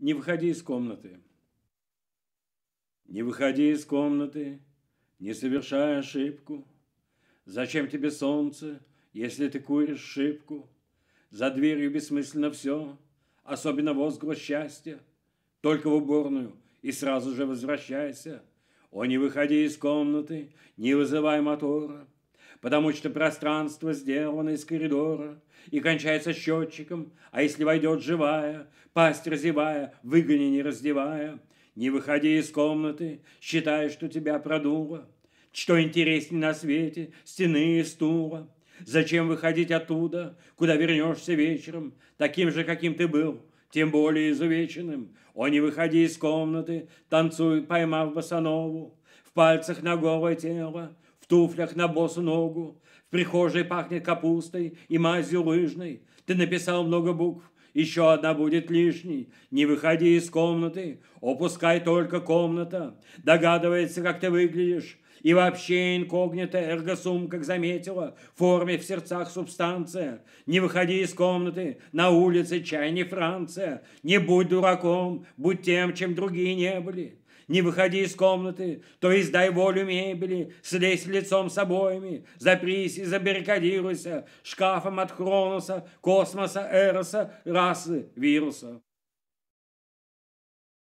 Не выходи из комнаты. Не выходи из комнаты, не совершай ошибку. Зачем тебе солнце, если ты куришь шибку? За дверью бессмысленно все, особенно возглас счастья. Только в уборную и сразу же возвращайся. О, не выходи из комнаты, не вызывай мотора потому что пространство сделано из коридора и кончается счетчиком, а если войдет живая, пасть разевая, выгони не раздевая, не выходи из комнаты, считая, что тебя продуло. Что интересней на свете, стены и стула. Зачем выходить оттуда, куда вернешься вечером, таким же, каким ты был, тем более изувеченным? О, не выходи из комнаты, танцуй, поймав босанову, в пальцах на голое тело, туфлях на босу ногу. В прихожей пахнет капустой и мазью лыжной. Ты написал много букв, еще одна будет лишней. Не выходи из комнаты, опускай только комната. Догадывается, как ты выглядишь. И вообще инкогнито, эргосум, как заметила, в форме в сердцах субстанция. Не выходи из комнаты, на улице чай не Франция. Не будь дураком, будь тем, чем другие не были не выходи из комнаты, то есть дай волю мебели, слезь лицом с обоями, запрись и забаррикадируйся шкафом от Хроноса, космоса, Эроса, расы, вируса.